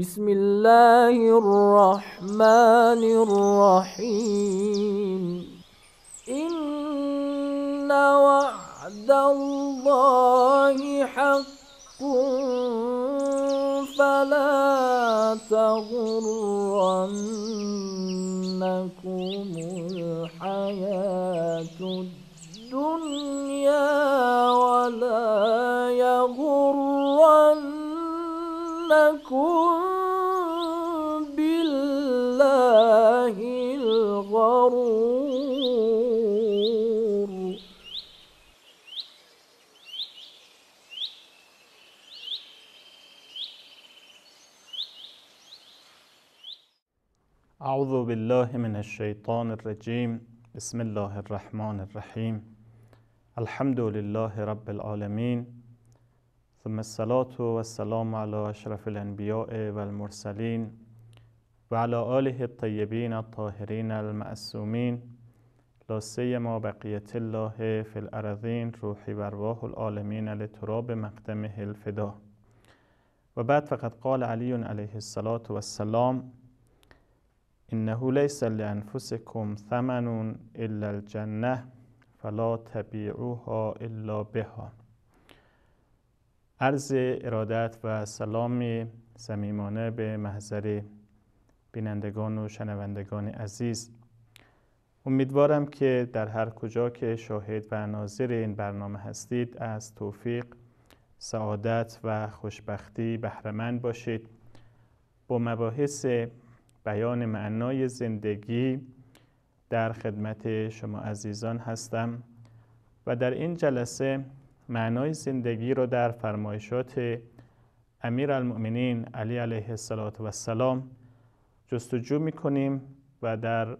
بسم الله الرحمن الرحيم إن وعد الله حق فلا تغرنكم الحياة الدنيا ولا يغرنكم الله الغرور أعوذ بالله من الشيطان الرجيم بسم الله الرحمن الرحيم الحمد لله رب العالمين ثم الصلاة والسلام على أشرف الأنبياء والمرسلين وعلى آله الطيبين الطاهرين المأسومين لا سيما بقية الله في الأرضين روحي وأرواح العالمين لتراب مقدمه الفدا وبعد فقد قال علي عليه الصلاة والسلام إنه ليس لأنفسكم ثمن إلا الجنة فلا تبيعوها إلا بها عرض ارادت و سلام سمیمانه به محضر بینندگان و شنوندگان عزیز امیدوارم که در هر کجا که شاهد و ناظر این برنامه هستید از توفیق، سعادت و خوشبختی بهرمند باشید با مباحث بیان معنای زندگی در خدمت شما عزیزان هستم و در این جلسه معنای زندگی را در فرمایشات امیر المؤمنین علی علیه السلام جستجو میکنیم و در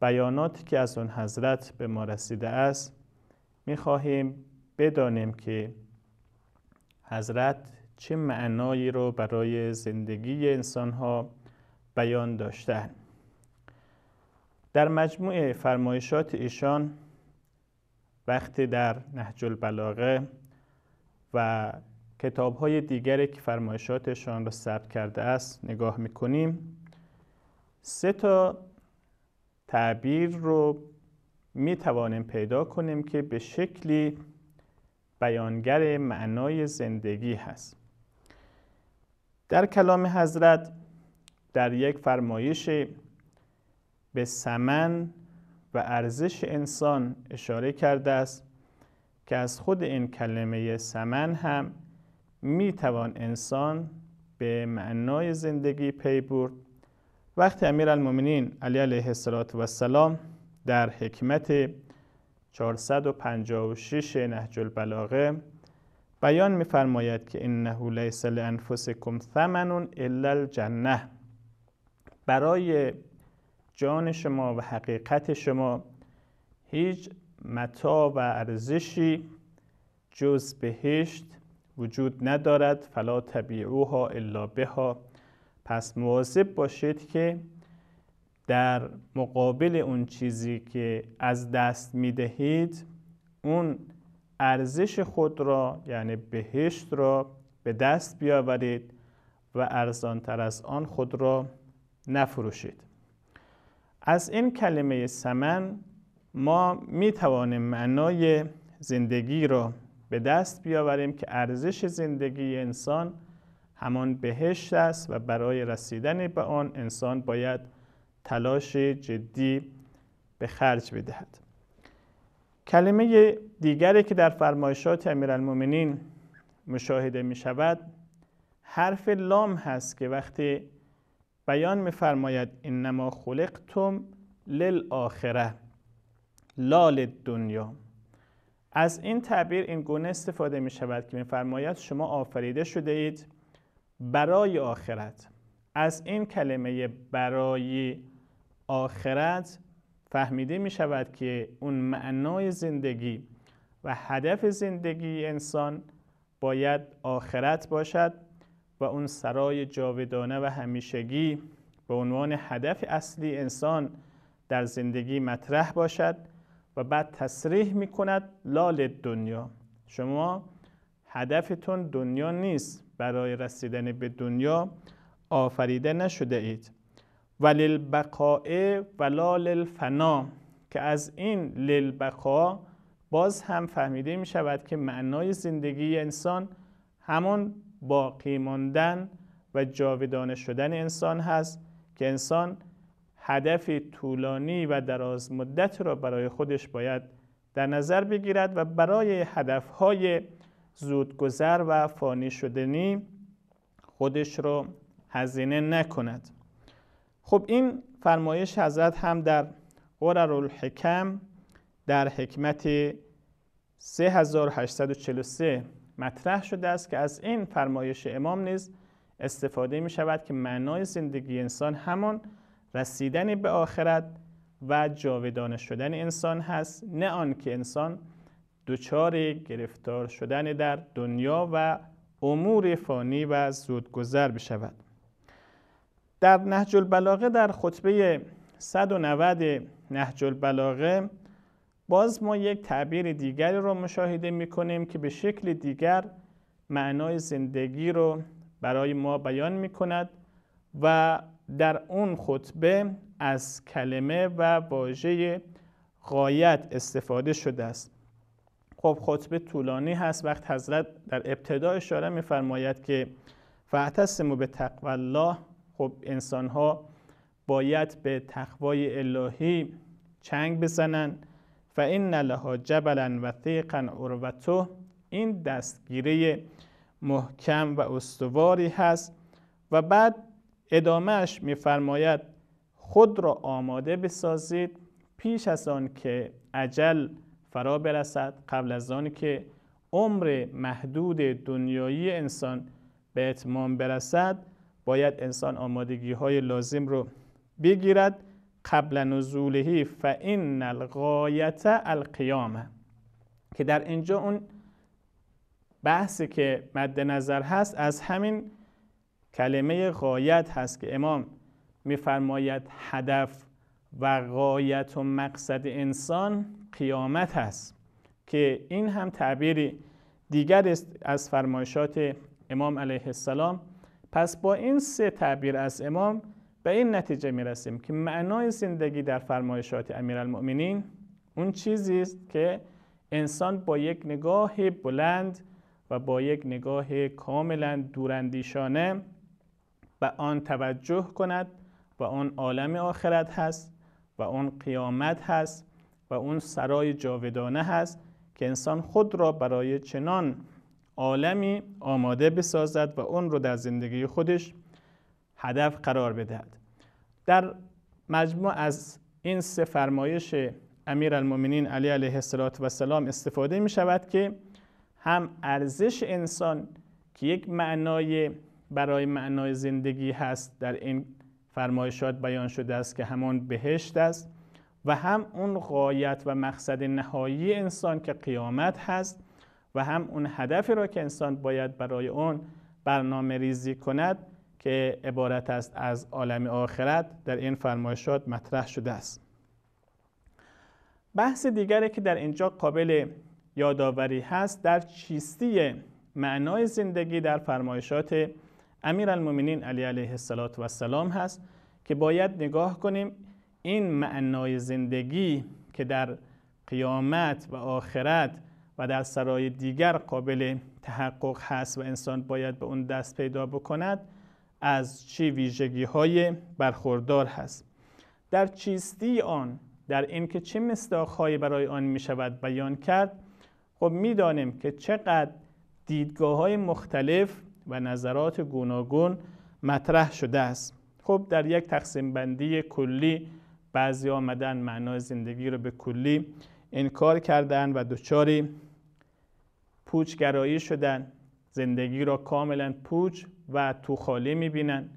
بیاناتی که از آن حضرت به ما رسیده است میخواهیم بدانیم که حضرت چه معنایی رو برای زندگی انسانها بیان داشتن در مجموع فرمایشات ایشان وقتی در نهج البلاغه و کتاب های دیگری که فرمایشاتشان را ثبت کرده است نگاه میکنیم سه تا تعبیر رو می توانیم پیدا کنیم که به شکلی بیانگر معنای زندگی هست در کلام حضرت در یک فرمایش به سمن و ارزش انسان اشاره کرده است که از خود این کلمه سمن هم می توان انسان به معنای زندگی پی برد وقتی المومنین علی علیه السلام در حکمت 456 نهج البلاغه بیان می‌فرماید که انه لیس لانفسکم ثمنون الا الجنه برای جان شما و حقیقت شما هیچ متا و ارزشی جز بهشت وجود ندارد فلا طبیعوها الا بها پس مواظب باشید که در مقابل اون چیزی که از دست می دهید اون ارزش خود را یعنی بهشت را به دست بیاورید و ارزانتر از آن خود را نفروشید از این کلمه سمن ما می توانیم معنای زندگی را به دست بیاوریم که ارزش زندگی انسان همان بهشت است و برای رسیدن به آن انسان باید تلاش جدی به خرج بدهد کلمه دیگری که در فرمایشات امیرالمومنین مشاهده می شود حرف لام هست که وقتی بیان فرماید انما خلقتم للآخره لال دنیا از این تعبیر این گونه استفاده می شود که می فرماید شما آفریده شده اید برای آخرت از این کلمه برای آخرت فهمیده می شود که اون معنای زندگی و هدف زندگی انسان باید آخرت باشد و اون سرای جاودانه و همیشگی به عنوان هدف اصلی انسان در زندگی مطرح باشد و بعد تصریح می کند لال دنیا شما هدفتون دنیا نیست برای رسیدن به دنیا آفریده نشده اید و لا ولا للفنا که از این بقا باز هم فهمیده می شود که معنای زندگی انسان همون باقی ماندن و جاودانه شدن انسان هست که انسان هدف طولانی و دراز مدت را برای خودش باید در نظر بگیرد و برای هدفهای زودگذر و فانی شدنی خودش رو هزینه نکند خب این فرمایش حضرت هم در قرر الحکم در حکمت 3843 مطرح شده است که از این فرمایش امام نیز استفاده می شود که معنای زندگی انسان همان رسیدن به آخرت و جاودانه شدن انسان هست نه آنکه انسان دچار گرفتار شدن در دنیا و امور فانی و زودگذر بشود در نهج البلاغه در خطبه 190 نهج البلاغه باز ما یک تعبیر دیگری را مشاهده می کنیم که به شکل دیگر معنای زندگی رو برای ما بیان می کند و در اون خطبه از کلمه و واژه غایت استفاده شده است خب خطبه طولانی هست وقت حضرت در ابتدا اشاره میفرماید که فعتسمو به تقوی الله خب انسان ها باید به تقوای الهی چنگ بزنن و این ها جبلن و ثیقا اروتو این دستگیره محکم و استواری هست و بعد ادامهش میفرماید خود را آماده بسازید پیش از آن که عجل فرا برسد قبل از آن که عمر محدود دنیایی انسان به اتمام برسد باید انسان آمادگی های لازم رو بگیرد قبل نزولهی فان الغایت القیامه که در اینجا اون بحثی که مد نظر هست از همین کلمه غایت هست که امام میفرماید هدف و غایت و مقصد انسان قیامت هست که این هم تعبیری دیگر است از فرمایشات امام علیه السلام پس با این سه تعبیر از امام به این نتیجه رسیم که معنای زندگی در فرمایشات امیرالمؤمنین اون چیزی است که انسان با یک نگاه بلند و با یک نگاه کاملا دوراندیشانه به آن توجه کند و آن عالم آخرت هست و آن قیامت هست و اون سرای جاودانه هست که انسان خود را برای چنان عالمی آماده بسازد و اون رو در زندگی خودش هدف قرار بدهد در مجموع از این سه فرمایش امیر المومنین علی علیه السلام استفاده می شود که هم ارزش انسان که یک معنای برای معنای زندگی هست در این فرمایشات بیان شده است که همان بهشت است و هم اون قایت و مقصد نهایی انسان که قیامت هست و هم اون هدفی را که انسان باید برای اون برنامه ریزی کند که عبارت است از عالم آخرت در این فرمایشات مطرح شده است بحث دیگری که در اینجا قابل یادآوری هست در چیستی معنای زندگی در فرمایشات امیرالمومنین علی علیه السلام هست که باید نگاه کنیم این معنای زندگی که در قیامت و آخرت و در سرای دیگر قابل تحقق هست و انسان باید به اون دست پیدا بکند از چه ویژگی های برخوردار هست در چیستی آن در اینکه چه مصداقهایی برای آن می شود بیان کرد خب میدانیم که چقدر دیدگاه های مختلف و نظرات گوناگون مطرح شده است خب در یک تقسیم بندی کلی بعضی آمدن معنای زندگی رو به کلی انکار کردن و دچاری پوچگرایی شدن زندگی را کاملا پوچ و تو خالی میبینن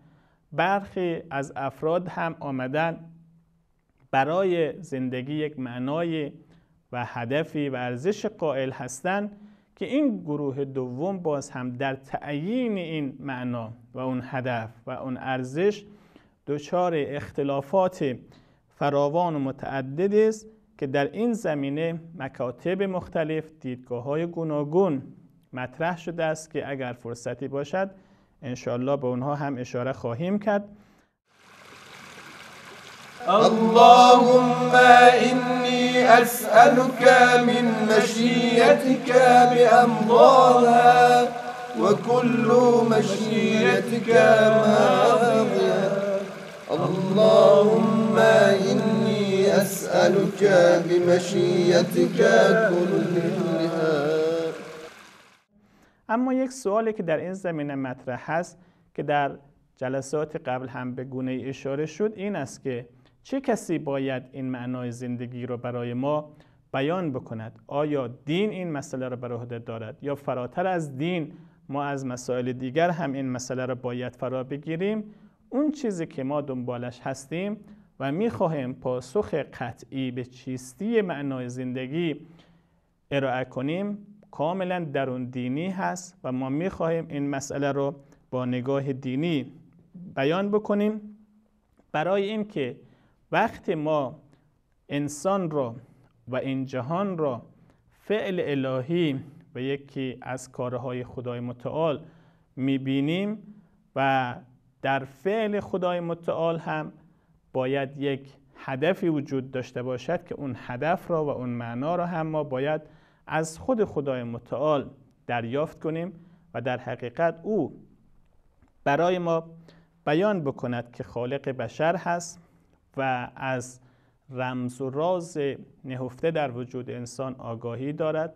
برخی از افراد هم آمدن برای زندگی یک معنای و هدفی و ارزش قائل هستند که این گروه دوم باز هم در تعیین این معنا و اون هدف و اون ارزش دچار اختلافات فراوان و متعدد است که در این زمینه مکاتب مختلف دیدگاه های گوناگون مطرح شده است که اگر فرصتی باشد انشالله به اونها هم اشاره خواهیم کرد اللهم اني اسالك من مشيتك و وكل مشيتك ماضيا اللهم اللهم إني أسألك بمشيتك اما یک سوالی که در این زمینه مطرح هست که در جلسات قبل هم به گونه اشاره شد این است که چه کسی باید این معنای زندگی را برای ما بیان بکند آیا دین این مسئله را بر عهده دارد یا فراتر از دین ما از مسائل دیگر هم این مسئله را باید فرا بگیریم اون چیزی که ما دنبالش هستیم و میخواهیم پاسخ قطعی به چیستی معنای زندگی ارائه کنیم کاملا درون دینی هست و ما میخواهیم این مسئله رو با نگاه دینی بیان بکنیم برای اینکه وقتی ما انسان را و این جهان را فعل الهی و یکی از کارهای خدای متعال میبینیم و در فعل خدای متعال هم باید یک هدفی وجود داشته باشد که اون هدف را و اون معنا را هم ما باید از خود خدای متعال دریافت کنیم و در حقیقت او برای ما بیان بکند که خالق بشر هست و از رمز و راز نهفته در وجود انسان آگاهی دارد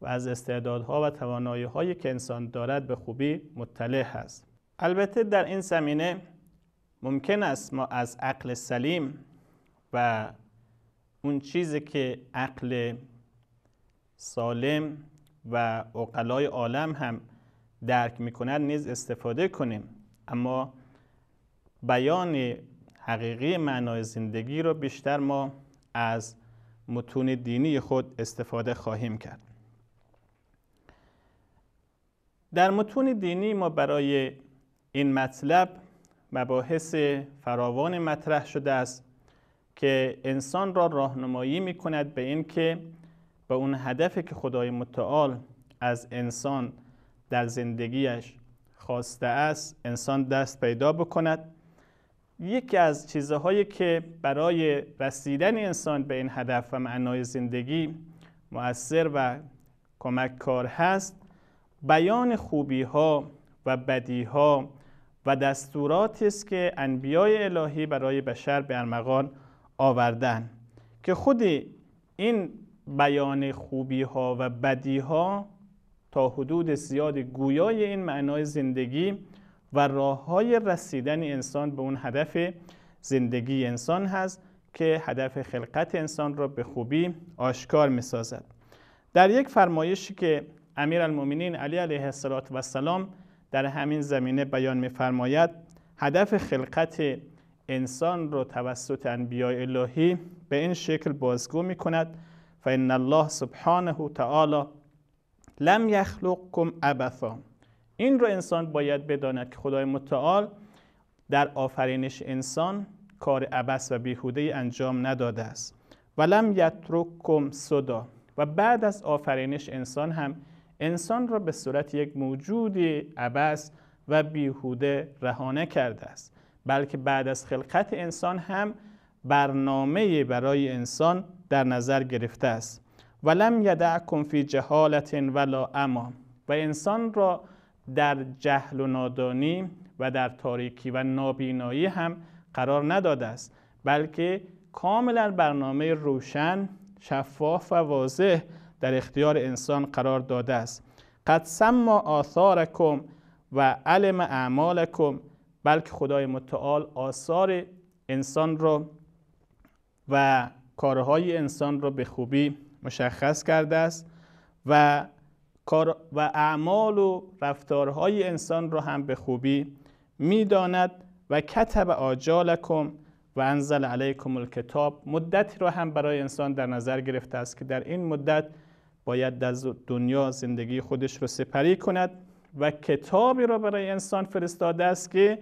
و از استعدادها و توانایی که انسان دارد به خوبی مطلع هست البته در این زمینه ممکن است ما از عقل سلیم و اون چیزی که عقل سالم و عقلای عالم هم درک میکنند نیز استفاده کنیم اما بیان حقیقی معنای زندگی رو بیشتر ما از متون دینی خود استفاده خواهیم کرد در متون دینی ما برای این مطلب مباحث فراوان مطرح شده است که انسان را راهنمایی می کند به اینکه به اون هدفی که خدای متعال از انسان در زندگیش خواسته است انسان دست پیدا بکند یکی از چیزهایی که برای رسیدن انسان به این هدف و معنای زندگی مؤثر و کمک کار هست بیان خوبی ها و بدی ها و دستوراتی است که انبیای الهی برای بشر به ارمغان آوردن که خود این بیان خوبی ها و بدی ها تا حدود زیاد گویای این معنای زندگی و راه های رسیدن انسان به اون هدف زندگی انسان هست که هدف خلقت انسان را به خوبی آشکار می سازد. در یک فرمایشی که امیر علی علیه السلام در همین زمینه بیان می‌فرماید هدف خلقت انسان رو توسط انبیاء الهی به این شکل بازگو می‌کند، کند الله سبحانه و تعالی لم یخلقکم ابثا این رو انسان باید بداند که خدای متعال در آفرینش انسان کار عبث و بیهوده انجام نداده است و لم یترککم صدا و بعد از آفرینش انسان هم انسان را به صورت یک موجودی عبس و بیهوده رهانه کرده است بلکه بعد از خلقت انسان هم برنامه برای انسان در نظر گرفته است ولم یدعکم فی جهالت ولا اما و انسان را در جهل و نادانی و در تاریکی و نابینایی هم قرار نداده است بلکه کاملا برنامه روشن شفاف و واضح در اختیار انسان قرار داده است قد سما آثارکم و علم اعمالکم بلکه خدای متعال آثار انسان را و کارهای انسان را به خوبی مشخص کرده است و کار و اعمال و رفتارهای انسان را هم به خوبی میداند و کتب آجالکم و انزل علیکم الکتاب مدتی را هم برای انسان در نظر گرفته است که در این مدت باید در دنیا زندگی خودش رو سپری کند و کتابی را برای انسان فرستاده است که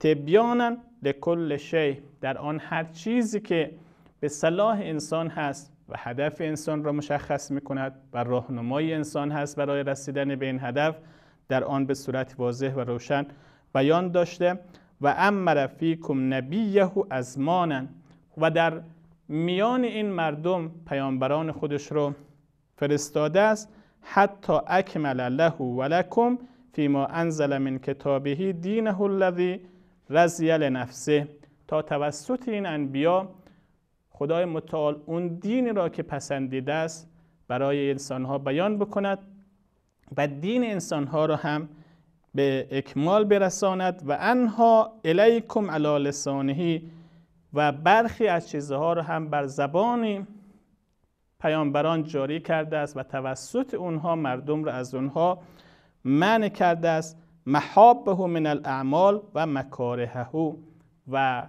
تبیانا لکل شی در آن هر چیزی که به صلاح انسان هست و هدف انسان را مشخص می کند و راهنمای انسان هست برای رسیدن به این هدف در آن به صورت واضح و روشن بیان داشته و امر فیکم نبیه ازمانن و در میان این مردم پیامبران خودش رو فرستاده است حتی اکمل له و لکم ما انزل من کتابه دینه الذی رضی لنفسه تا توسط این انبیا خدای متعال اون دینی را که پسندیده است برای انسانها بیان بکند و دین انسانها را هم به اکمال برساند و انها الیکم علی لسانهی و برخی از چیزها را هم بر زبانی پیامبران جاری کرده است و توسط اونها مردم را از اونها منع کرده است محابه من الاعمال و مکارهه و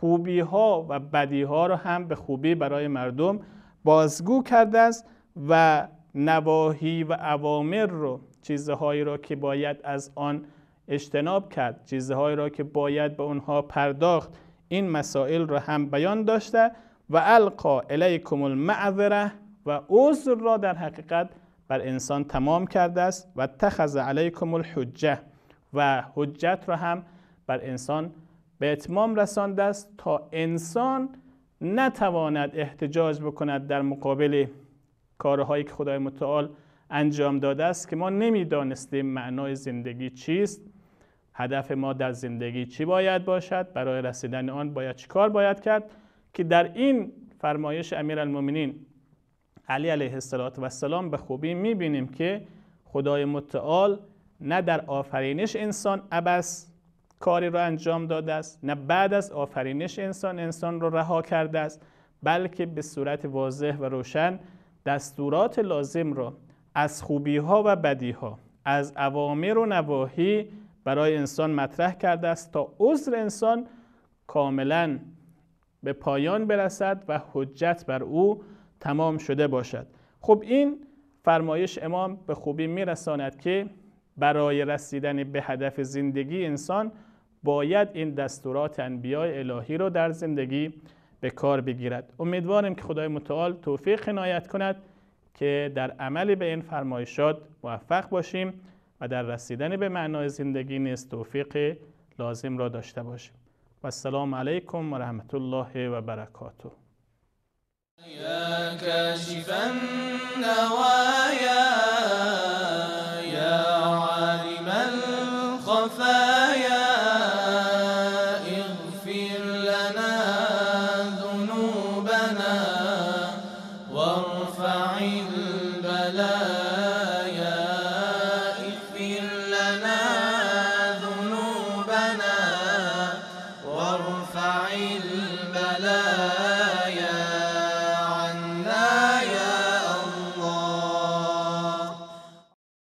خوبی ها و بدی ها را هم به خوبی برای مردم بازگو کرده است و نواهی و اوامر رو چیزهایی را که باید از آن اجتناب کرد چیزهایی را که باید به با اونها پرداخت این مسائل را هم بیان داشته و القا الیکم المعذره و عذر را در حقیقت بر انسان تمام کرده است و تخذ علیکم الحجه و حجت را هم بر انسان به اتمام رسانده است تا انسان نتواند احتجاج بکند در مقابل کارهایی که خدای متعال انجام داده است که ما نمیدانستیم معنای زندگی چیست هدف ما در زندگی چی باید باشد برای رسیدن آن باید چیکار باید کرد که در این فرمایش امیرالمومنین علی علیه السلام به خوبی میبینیم که خدای متعال نه در آفرینش انسان ابس کاری را انجام داده است نه بعد از آفرینش انسان انسان را رها کرده است بلکه به صورت واضح و روشن دستورات لازم را از خوبی ها و بدی ها از اوامر و نواهی برای انسان مطرح کرده است تا عذر انسان کاملا به پایان برسد و حجت بر او تمام شده باشد خب این فرمایش امام به خوبی میرساند که برای رسیدن به هدف زندگی انسان باید این دستورات انبیاء الهی رو در زندگی به کار بگیرد امیدواریم که خدای متعال توفیق عنایت کند که در عمل به این فرمایشات موفق باشیم و در رسیدن به معنای زندگی نیز توفیق لازم را داشته باشیم و السلام علیکم و رحمت الله و برکاته یا